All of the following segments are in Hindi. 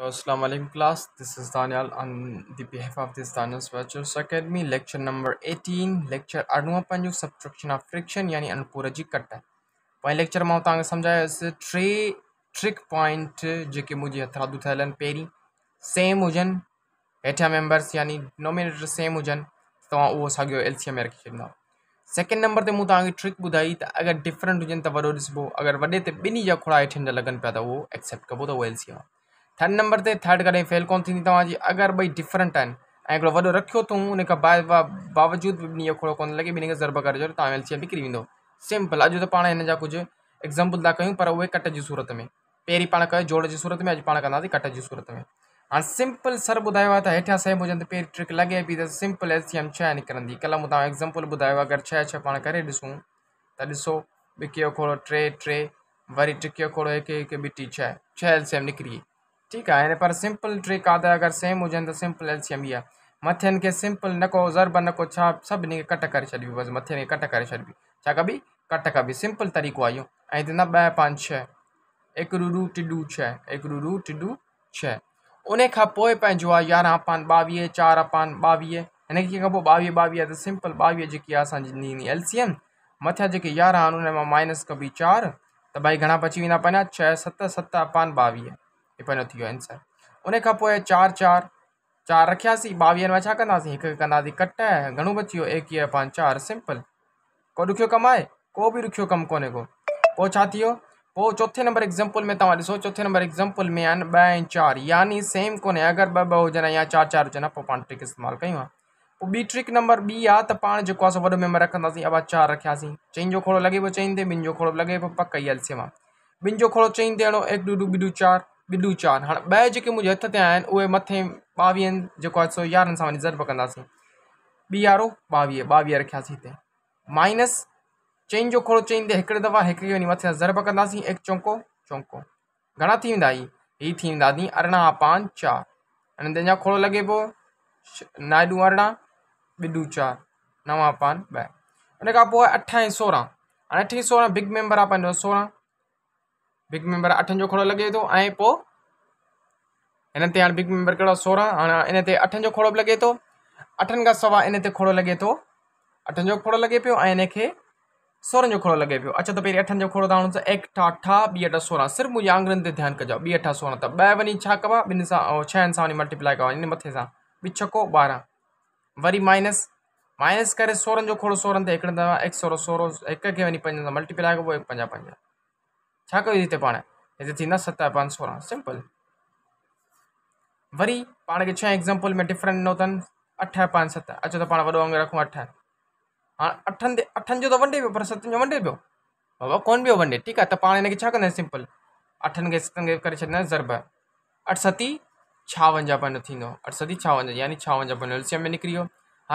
Assalamu alaikum class, this is Daniel on the behalf of this Daniel's Virtuous Academy, lecture number 18, lecture Arnuapanju subtraction of friction यानी अनुपूरजी कट है लेक्चर में तव्हांखे सम्झायो हुअसि टे ट्रिक पॉइंट जेके मुंहिंजे हथ राधू थियल आहिनि सेम हुजनि हेठियां मेंबर्स यानी डिनोमिनेटर सेम हुजनि तव्हां उहो साॻियो एलसीअ में रखी छॾींदव सेकेंड नंबर ते मूं तव्हांखे ट्रिक ॿुधाई त अगर डिफरेंट हुजनि त वॾो ॾिसिबो अगरि वॾे ते ॿिन्ही जा खोड़ा हेठियुनि जा लॻनि पिया एक्सेप्ट कबो में थर्ड नंबर ते थर्ड कॾहिं फेल कोन्ह थींदी तव्हांजी अगरि ॿई डिफरेंट आहिनि ऐं हिकिड़ो वॾो रखियो अथऊं बावजूद बि खोड़ो कोन लॻे ॿिन्ही खे ज़रब कर जो तव्हां एलसीएम निकिरी वेंदो सिंपल अॼु त पाण हिन जा कुझु एग्ज़ाम्पल था कयूं पर उहे कट जी सूरत में पहिरीं पाण कयो जोड़ जी सूरत में अॼु पाण कंदासीं कट जी सूरत में हाणे सिंपल सर ॿुधायो आहे त हेठियां सेब हुजनि त पहिरीं ट्रिक लॻे पई त सिम्पल एम छह निकिरंदी कल्ह मूं तव्हां एग्ज़ाम्पल ॿुधायो अगरि छह छह पाण करे ॾिसूं त ॾिसो खोड़ो टे टे वरी टिकियो खोड़ो हिकु हिकु ॿिटी छह छह एम ठीकु आहे हिन पर सिंपल ट्रिक आहे त अगरि सेम हुजनि त सिंपल एलसियम इहा मथियुनि खे सिंपल न को ज़रब न को छा सभिनी खे कट करे छॾिबी मथे खे कट करे छॾिबी छा कट कॿी सिंपल तरीक़ो आहे इहो ऐं हिते न ॿ छह हिकिड़ो रू डू छह हिकिड़ो रू डू छह उन खां पोइ पंहिंजो आहे यारहं अपान ॿावीह चारि अपान ॿावीह हिन कंहिं खां पोइ ॿावीह ॿावीह त सिंपल ॿावीह जेकी आहे असांजी एलसियम मथियां जेके यारहं आहिनि उन मां माइनस कॿी चारि त भई घणा बची वेंदा पंहिंजा छह सत सत अपान ॿावीह इपनोतियो आंसर उनखां पोइ चार चार चारि रखियासीं में छा कंदासीं हिकु कट घणो बची वियो एकवीह पंज सिंपल को दुख कमु आहे को भी ॾुखियो कम को पोइ छा नंबर एग्जांपल में तव्हां ॾिसो चोथे नंबर एग्जांपल में आहिनि ॿ ऐं यानी सेम को अगर ॿ ॿ या चार चार होजन पोइ ट्रिक इस्तेमाल क्यों बी ट्रिक नंबर ॿी आहे तो पा जेको आहे सो वॾो मेम्बर रखंदासीं अबा चारि रखियासीं चइनि जो खोड़ो लॻे पियो चइनि ते जो खोड़ो लॻे पक ही एलसीएम आहे ॿिनि जो खोड़ो चइनि ते अहिड़ो एक ॾू ॾू ॿिॾू चारि ॿुॾूं चार हाणे ॿ जेके मुंहिंजे हथ ते आया आहिनि उहे मथे ॿावीहनि जेको आहे सो यारहनि सां वञी ज़रब कंदासीं ॿी यारहो ॿावीह ॿावीह रखियासीं हिते माइनस चई जो खोड़ो चईंदे हिकिड़ी दफ़ा हिकिड़ी वञी मथे ज़रब कंदासीं एक चौंको चौंको घणा थी वेंदा इहो हीअ थी वेंदा दी अरिड़हं पान चार हिन ते अञा खोड़ो लॻे पियो नाइडूं अरिड़हं ॿिॾूं चार नव पान ॿ उन खां पोइ अठ ऐं बिग मेंबर आहे बिग मेंबर अठनि जो खोड़ो लॻे थो ऐं पोइ हिन ते हाणे बिग मेंबर कहिड़ा सोरहं हाणे इन ते अठनि जो खोड़ो बि लॻे थो अठनि खां सवा इन ते खोड़ो लॻे थो अठनि जो खोड़ो लॻे पियो ऐं इनखे सोरहंनि जो खोड़ो लॻे पियो अच्छा त पहिरीं अठनि जो खड़ो त हाणे अठा ॿी अठ सोरहं सिर्फ़ु मुंहिंजे आङुरियुनि ते ध्यानु कजो ॿीह अठा सोरहं त ॿ वञी छा कयां ॿिनि सां छहनि सां वञी आहे इन मथे सां बि छको ॿारहं वरी माइनस माइनस करे सोरहनि जो खोड़ो सोरहं ते हिकिड़नि हिकु सोरहं सोरहं हिक खे वञी पंजनि सां છા કઈ રીતે પાણે તેથી ન સત્તા પાંચસો ના સિમ્પલ छह एग्ज़ाम्पल में डिफरेंट न अथनि अठ पाण सत अचो त पाण वॾो अंग रखू अठ हाँ अठन अठन अठनि जो त तो वंडे पियो पर सतन जो वंडे पियो बाबा कोन पियो वंडे ठीकु आहे त तो पाण हिनखे छा कंदासीं सिंपल अठनि खे सतनि ज़रब अठ सती छावंजाह पंज थींदो अठ सती छावंजाह यानी छावंजाह पंज एल्शियम में निकिरी हाँ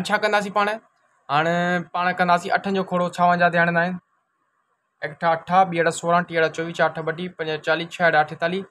हाणे पा कंदासीं पा हाणे अठन कंदासीं अठनि जो खोड़ो छावंजाह ते अठा अठा ॿीहर सोरहं टीहर चोवीह अठ ॿटी पंज चालीह छह अठ टेतालीह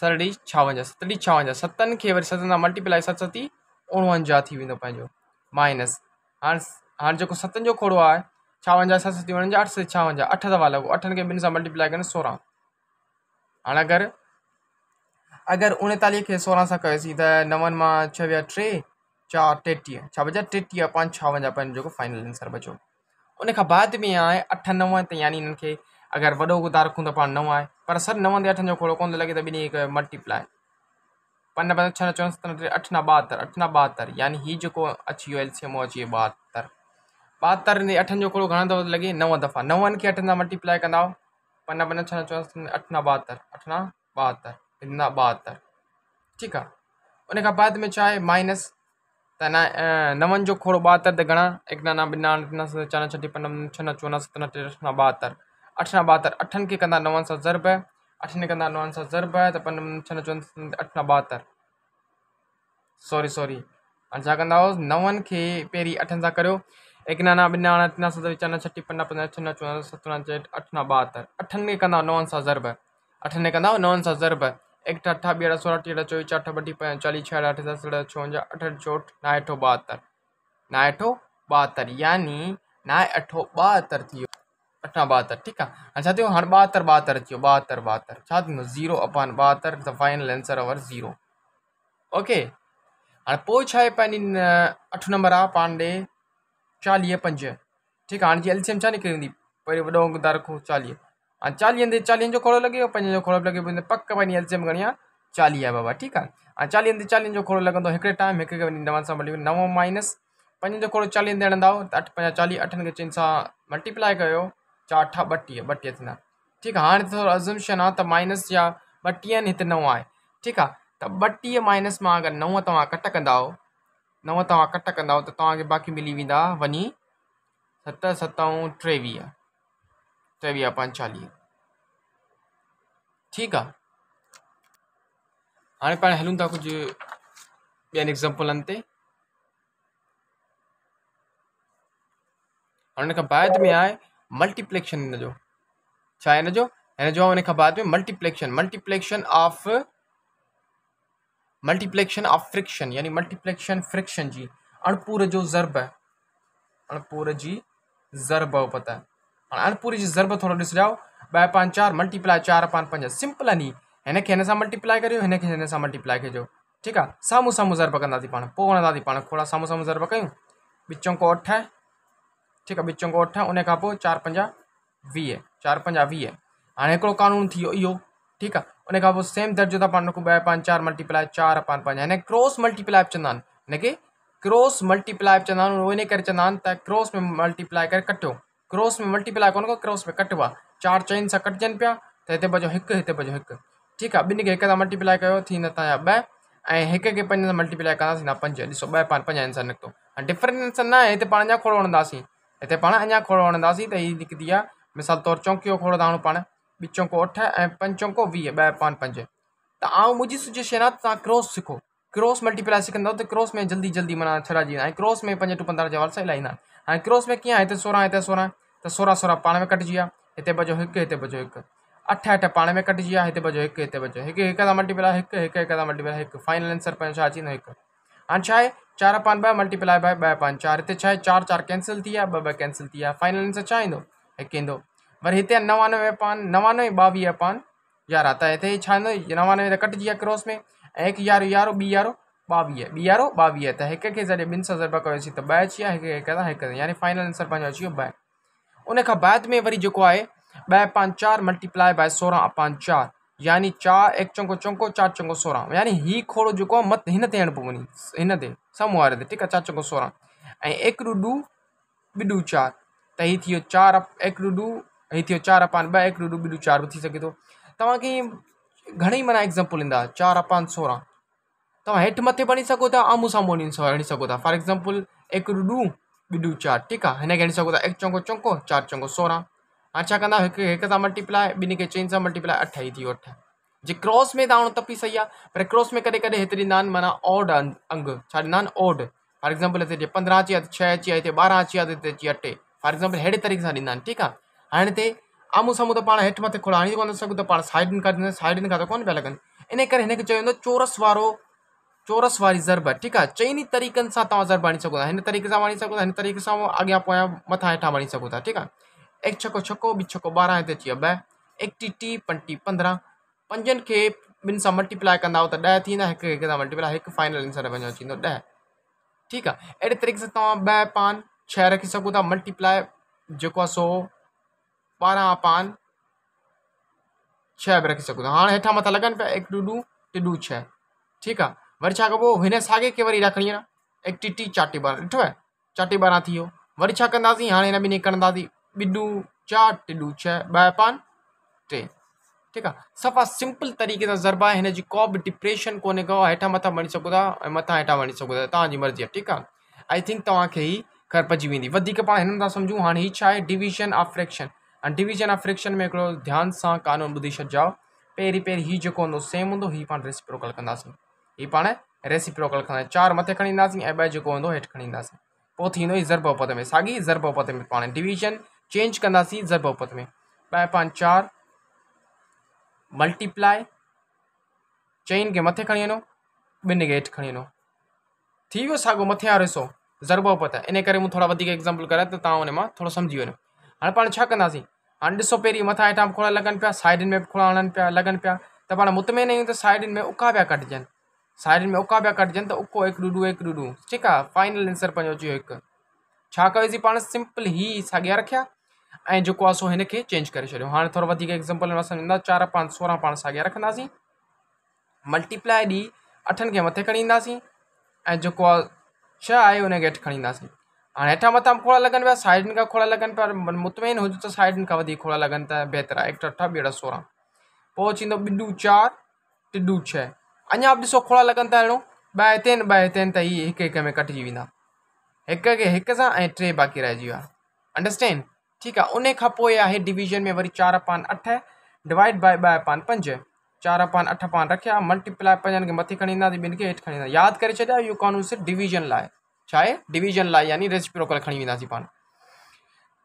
सतटीह छावंजाहु सतटीह छावंजाहु सतनि खे वरी मल्टीप्लाई सत सती उणवंजाहु थी वो पंहिंजो माइनस हाँ हाँ जो सतनि जो खोड़ो आहे छावंजाहु सत सती उणवंजाहु अठ सत छावंजाहु अठ दफ़ा लगो अठन के बिन से मल्टीप्लाई कर सोरह हाँ अगर अगर उणेतालीह के सोरह सां कयोसीं नवन में छवी टे चार टेटी छा बचा टेटीह पंज छावंजाहु फाइनल आंसर बचो उन बाद में आए अठ नव ताईं यानी हिननि खे अगरि वॾो गुदा रखूं त नव आहे पर सर नव ते अठनि जो खोड़ो कोन थो लॻे त ॿिन्ही हिकु मल्टीप्लाए छह चौहन सतन टे अठ न बहत्तर अठ न ॿाहतरि यानी हीउ जो अची वियो एलसीएम उहो अची बहत्तर ॿाहतरि ॿाहतरि में अठनि जो खोड़ो नव दफ़ा नवन के अठन सां मल्टीप्लाए कंदा पन पंज छह चौहन सतन अठ न बहत्तर अठ न ॿाहतरि न ॿाहतरि ठीकु उन बाद में छा माइनस तना नवनि जो खोड़ो बहत्तर ते घणा एकना ना ॿिना टिना सत चार छटी पंज छह ना चोॾहं सतना तेरहं ॿाहतरि अठ ना बहत्तर अठन के कंदा नवन सां ज़रब अठनि कंदा नवन सां ज़रब त पंज छह चोॾहं अठ ना ॿाहतरि सॉरी सॉरी हाणे छा कंदा हुअसि नवनि खे पहिरीं अठनि सां करियो एकना ना ॿिना टिना सत चार छटी पंज पंज छह ना चोॾहं सतना अठ ना बहत्तर अठन के कंदा नवन सां ज़रब अठन खे कंदा नवन सां ज़रब एक अट्ठा बेरह सोलह तेरह चौबीस चार अठा बटी चालीस छः अठ दस सड़ह छवंजा अठहठ चौठ नाए अठो ॿाहतरि नाए अठो ॿाहतरि यानी नाए अठो ॿाहतरि थी वियो अठा ॿाहतरि ठीकु आहे ऐं छा थियो हाणे ॿाहतरि ॿाहतरि थी वियो ॿाहतरि ॿाहतरि छा थींदो ज़ीरो अपान ॿाहतरि the final answer our zero okay हाणे पोइ छा आहे पंहिंजी अठ नंबर आहे पाण ॾे चालीह पंज ठीकु आहे हाणे जी एलसीएम छा निकिरी वेंदी पहिरियों वॾो अंग था चालीह चालियन चालियन जो खोड़ो लगे पंज जो लगे पक वही एलसीएम घणी आहे चालीह आहे बाबा ठीकु आहे ऐं चालीहनि खोड़ो लॻंदो तो हिकिड़े टाइम एक खे वञी नवनि नव माइनस पंज जो खोड़ो चालीहनि ते अठ पंजाह चालीह अठनि खे चइनि सां मल्टीप्लाई कयो चारि अठा ॿटीह ॿटीह थींदा ठीकु आहे हाणे थोरो अज़म्पशन आहे माइनस या ॿटीह आहिनि नव आहे ठीकु आहे त ॿटीह माइनस में अगर नव तट कौ नव तट कौ तो त तो तो बाक़ी मिली वेंदा वञी सत सतऊं टेवीह तभी व्यापान ચાલીએ ठीक है हाँ પણ हलूँ તાકુ कुछ बेन एग्जाम्पल अंते बाद में आए मल्टीप्लेक्शन ने जो चाहे ना जो है जो हमने बाद में multiplication multiplication of multiplication of fraction यानी मल्टीप्लेक्शन फ्रिक्शन जी अणपूर जो ज़रब है अणपूर जी ज़रब पता है अन पूरी जी ज़रब थोरो ॾिसिजाओ ॿ पान चारि मल्टीप्लाए चारि पान पंज सिंपल आनी हिन खे करो सां मल्टीप्लाई करियो हिन खे हिन सां कजो ठीकु आहे साम्हूं साम्हूं ज़रब कंदासीं पाण पोइ वणंदासीं पाण खोड़ा साम्हूं साम्हूं ज़रब कयूं ॿिचो को अठ ठीकु आहे ॿिचो को अठ उन खां पोइ चारि पंजा वीह चार पंजा वीह हाँ एक कानून थो वियो इहो ठीकु आहे सेम दर्जो था पाण रखूं ॿ चार चारि मल्टीप्लाए पान पंज हिन क्रॉस मल्टीप्लाई बि चवंदा क्रॉस मल्टीप्लाई बि चवंदा इन करे चवंदा क्रॉस में मल्टीप्लाई करे कटियो क्रॉस में मल्टीप्लाई को क्रॉस में कट हुआ चार चैन सा कट जन पिया त तो हिते बजो हिकु हिते बजो हिकु ठीकु आहे ॿिनि खे हिक मल्टीप्लाई कर थी न तव्हांजा ॿ ऐं हिक खे पंज सां मल्टीप्लाई कंदासीं न पंज पंज आंसर निकितो डिफरेंट आंसर न आहे हिते पाण खोड़ हणंदासीं हिते पाण अञा खोड़ हणंदासीं त हीअ निकिती आहे मिसाल तौर चौकियो खोड़ था पा पाण चौंको अठ ऐं पंज चौको वीह ॿ पंज तो आउं मुंहिंजी सुजेशन आहे क्रॉस सीखो क्रॉस मल्टीप्लाई सीख त क्रॉस में जल्दी जल्दी माना छॾाइजी वेंदा क्रॉस में पंज टू पंद्रहं जा वारसा इलाही हाँ क्रॉस में क्या इतने सोरह इतने सोरह तो सोरह सोरह पा में कट जा इतने बजो एक इतने बजो एक अठ अठ पा में कट जा इतने बजो एक इतने बजो एक एक हिकु हिक सां मल्टीप्लाई एक हिकु हिक सां मल्टीप्लाई हिकु फाइनल आंसर पे अची एक हाँ हाणे चार पान ब मल्टीप्लाई बाए ॿ पान चार इतने छा चार चार कैंसिल कैंसिल फाइनल आंसर छा ईंदो हिकु ईंदो वरी इतने नवानवे पान नवानवे बवी पान यारहं त हिते छा नवानवे तो कट कटिजी क्रॉस में एक यारो यारो बी यारो बाविये बी आर ओ एक था हैकर के ज़रिए बिन सजरबा कवैसी तो बैच या हैकर यानी फाइनल आंसर पंहिंजो अची वियो बै उन खां बाद में वरी जेको आहे ॿ पान चारि मल्टीप्लाए बाए सोरहं पान यानी चार एक चंको चंको चार चंको सोरह यानी हि खोड़ो जेको मत हिन ते हण पियो वञे हिन ते साम्हूं वारे ते चार चंको सोरहं ऐं एकरू ॾू ॿिॾू चारि त हीउ थी वियो चारि एकरू ॾू हीउ अपान ॿ एकरू ॾू ॿिॾू चारि बि थी सघे थो तव्हांखे माना एग्ज़ाम्पल ईंदा चारि अपान सोरहं তো হেট মতে বনি શકો তো আমু সামোনিন স অણી શકો তো ফর एग्जांपल এক দু দু বিদু চা ঠিক আছে এনে গেন શકો তো এক চোকো চোকো চার চোকো 16 আচ্ছা কনা এক একটা মাল্টিপ্লাই বিনে কে চেইন মাল্টিপ্লাই 88 জি ক্রস মে দানো তপি সিয়া পর ক্রস মে কদে কদে হেতদিনান মানে অড অঙ্গ ছাডনান অড ফর एग्जांपल 15 চি 6 চি আইতে 12 চি আতে চি আটে ফর एग्जांपल হেড়ে الطريقه দিনান ঠিক আছে হানতে আমু সামু তো পাড়া হেট মতে খোলা আনি কোন શકો তো পাড়া সাইডিন কার দেন সাইডিন খত কোন বে লাগেন এনে করে এনে কে চয়ন চোরসવારો ચોરસ वाली ઝરબત ठीक है ચેની તરીકે से ઝર आनी શકો હેને तरीके से तरीके से હેને તરીકે सा मथा हेठा बनी सको ठीक है एक छको छको बी छको बारह हिते अची वियो ॿ टी पंटी पंद्रह पंजन के बिन से मल्टीप्लाई कह तो दह थी एक मल्टीप्लाई एक फाइनल आंसर पंहिंजो अची दह ठीक है अड़े तरीक़े से तुम तो ॿ पान छह रखी सघो मल्टीप्लाई जो सो बारह पान छह भी रखी सघो हाँ हेठा मत लगन पे एक डू डू टिडू छह ठीक है वरी छा कबो हिन साॻे खे वरी रखणी आहे न एक्टिटी चाटी ॿारहां ॾिठो आहे चाटी ॿारहां थी वियो वरी छा कंदासीं हाणे हिन ॿिनी कंदासीं ॿिडू चार टिडू छह ॿ पान टे ठीकु आहे सफ़ा सिंपल तरीक़े सां ज़रबा आहे हिन जी को बि डिप्रेशन कोन्हे को हेठां मथां वञी सघो था ऐं मथां हेठां वञी सघो था तव्हांजी मर्ज़ी आहे ठीकु आहे आई थिंक तव्हांखे ई घरु पइजी वेंदी वधीक पाण हिननि था सम्झूं हाणे हीउ आहे डिवीज़न ऑफ फ्रैक्शन ऐं डिवीज़न ऑफ फ्रैक्शन में हिकिड़ो ध्यान सां कानून ॿुधी छॾिजो पहिरीं पहिरीं हीउ जेको हूंदो सेम हूंदो हीउ पाण रिस्प्रोकल कंदासीं ही पाण रेसिप्रोकल खणंदासीं चार मथे खणी ईंदासीं ऐं ॿ जेको हूंदो हेठि खणी ईंदासीं पोइ थींदो हीउ ज़रबोपत में साॻी ज़रबोपत में पाण डिवीज़न चेंज कंदासीं उपत में ॿ पाण चारि मल्टीप्लाए चइनि खे मथे खणी वञो ॿिनि खे हेठि खणी वञो थी वियो साॻियो मथे वारा रिसो उपत इन करे मूं थोरा वधीक एग्ज़ाम्पल कराए त तव्हां हुन मां थोरो सम्झी वञो हाणे पाण छा कंदासीं हाणे ॾिसो पहिरीं मथां आइटम खोड़ा लॻनि पिया साइडुनि में बि खोड़ हणनि पिया लॻनि पिया त पाण मुत में में उका पिया साइड में उका बया कटजन तो उको एक डुडू एक डूडू ठीक है फाइनल आंसर पंहिंजो अची वियो छा कयो सिंपल ही साॻिया रखा ऐं सो हिन चेंज कर हाँ थोड़ा एग्ज़ाम्पल में असां ॾींदा चारि पंज सोरहं पाण साॻिया मल्टीप्लाई ॾी अठनि खे मथे खड़ी ईंदासीं ऐं जेको छह आहे हुनखे हेठि खणी हाँ हाणे मत खोड़ा लगन पिया साइडनि खां खोड़ा लगन पिया मुतमिन हो तो साइडनि का खोड़ा लगन त बहितरु आहे हिकु अठ ॿी अठ सोरहं पोइ अची वेंदो छह अञा बि ॾिसो खोड़ा लॻनि था अहिड़ो ॿ हिते आहिनि ॿ हिते आहिनि त में कटी वा एक खे हिक सां टे बाक़ी रहिजी अंडरस्टैंड ठीक है उन खां पोइ डिवीजन में वरी चार पान अठ डिवाइड बाए ॿ पान पंज चार पान अठ पान रखिया मल्टीप्लाए पंजनि खे मथे खणी बिन के खे हेठि खणी ईंदा यादि करे कानून सिर्फ़ु डिवीजन लाइ छा आहे डिवीजन लाइ यानी रेसिप्रोकल खणी वेंदासीं पाण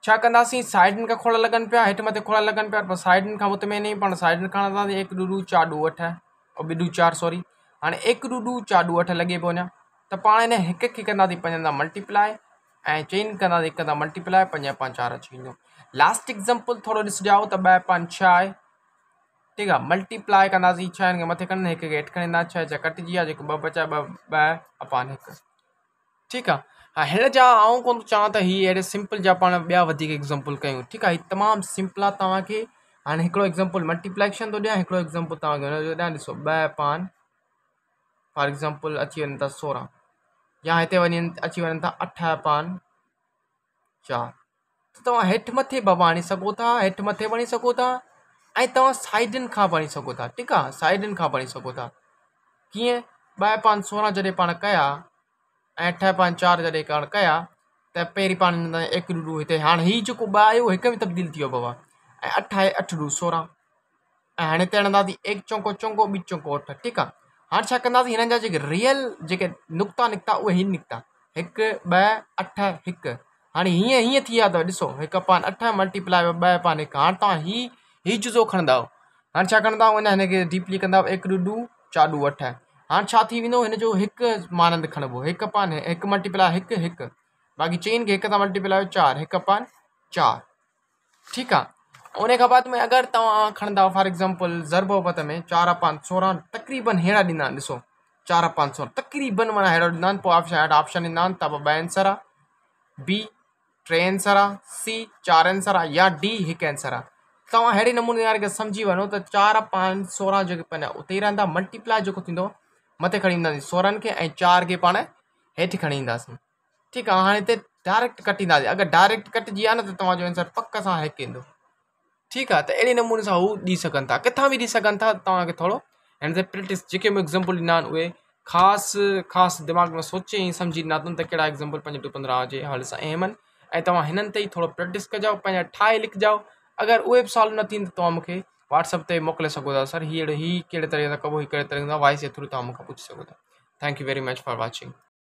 छा कंदासीं साइडनि खोड़ लॻनि पिया हेठि मथे खोड़ लॻनि पिया पर साइडनि खां मुतमेन ई पाण साइडनि खणंदासीं हिकु ॾुडू चाडू अठ ऐं ॿी चारि सॉरी हाणे एक डू चारि डू अठ लॻे पियो वञा त पाण हिन हिक खे कंदासीं पंज तां मल्टीप्लाए ऐं चइनि कंदासीं हिक खां मल्टीप्लाए पंज अपान चारि अची वेंदियूं लास्ट एग्ज़ाम्पल थोरो ॾिसजा त ॿ अपान छह आहे ठीकु आहे मल्टीप्लाए कंदासीं छहनि खे मथे खणंदासीं हिक खे हेठि खणी ईंदा छह छह कटिजी विया जेको ॿ पचा ॿ ॿ अपान हिकु ठीकु आहे हा हिन जा आऊं कोन थो चवां त अहिड़े सिंपल जा पाण ॿिया वधीक एग्ज़ाम्पल कयूं ठीकु आहे तमामु सिंपल आहे तव्हांखे हाणे हिकिड़ो एग्ज़ाम्पल मल्टीप्लेक्शन थो ॾियां हिकिड़ो एग्ज़ाम्पल तव्हांखे हुनजो ॾियां ॾिसो ॿ पान फॉर एग्ज़ाम्पल अची वञनि था सोरहं या हिते वञी अची वञनि था अठ पान चारि तव्हां हेठि मथे बाबा हणी सघो था हेठि मथे खणी सघो था ऐं तव्हां साइडनि खां बि सघो था ठीकु आहे साइडनि खां सघो था कीअं ॿ पान सोरहं जॾहिं पाणि कया ऐं अठ पान चारि जॾहिं पाण कया त पहिरीं पाण एक हिते हाणे हीउ जेको ॿ तब्दील थी ऐं अठ आहे अठ डू सोरहं ऐं हाणे हिते हणंदासीं एक चौको चौंको ॿी चौंको अठ ठीकु आहे हाणे छा कंदासीं हिननि जा जेके रियल जेके नुक़्ता निकिता उहे ई निकिता हिकु ॿ अठ हिकु हाणे हीअं हीअं थी विया अथव ॾिसो हिकु पान अठ मल्टीप्लाई ॿ पान हिकु हाणे तव्हां हीउ हिज़ो खणंदा हाणे छा कंदा हिन डीपली कंदा एक डू चाॾू अठ हाणे छा थी वेंदो जो हिकु मानंद खणिबो हिकु पान हिकु मलटीप्लाए हिकु हिकु बाक़ी चइनि खे सां मल्टीप्लाए चारि पान चारि ठीकु आहे उन खां बाद में अगर तव्हां खणंदा फॉर एग्ज़ाम्पल ज़रबो वत में चार पान सोरह तक़रीबन अड़ा ॾींदा आहिनि ॾिसो चारि पान तक़रीबन माना अड़ा ऑप्शन हेठि ऑप्शन ॾींदा आहिनि त पोइ बी टे आंसर आ सी चार आंसर आ या डी हिकु एंसर आहे तव्हां अहिड़े नमूने यार खे सम्झी वञो त चारि पान सोरहं जेके पन उते ई रहंदा मल्टीप्लाई जेको थींदो मथे खणी ईंदासीं सोरहंनि खे ऐं चारि खे पाण हेठि खणी ईंदासीं ठीकु डायरेक्ट कटींदासीं अगर डायरेक्ट कटिजी आहे न त तव्हांजो पक से हिकु ठीक है त अहिड़े नमूने से हू ॾेई सघनि था किथां बि ॾेई सघनि था तव्हांखे थोरो प्रैक्टिस जो बि एग्ज़ाम्पल ॾिना आहिनि उहे ख़ासि दिमाग़ में सोचे समझी ना तो त कहिड़ा एग्ज़ाम्पल पंज टू पंद्रहं जे हवाले सां अहम आहिनि ऐं तव्हां हिननि प्रैक्टिस कजो पंहिंजा लिख जाओ अगर उ सॉल्व न थियनि तो तव्हां मूंखे व्हाट्सअप ते मोकिले सर हीअ अहिड़े हीउ कहिड़े तरह कबो हीउ कहिड़े तरह सां वॉइस के थ्रू तव्हां मूंखां पुछी सघो thank you very much for watching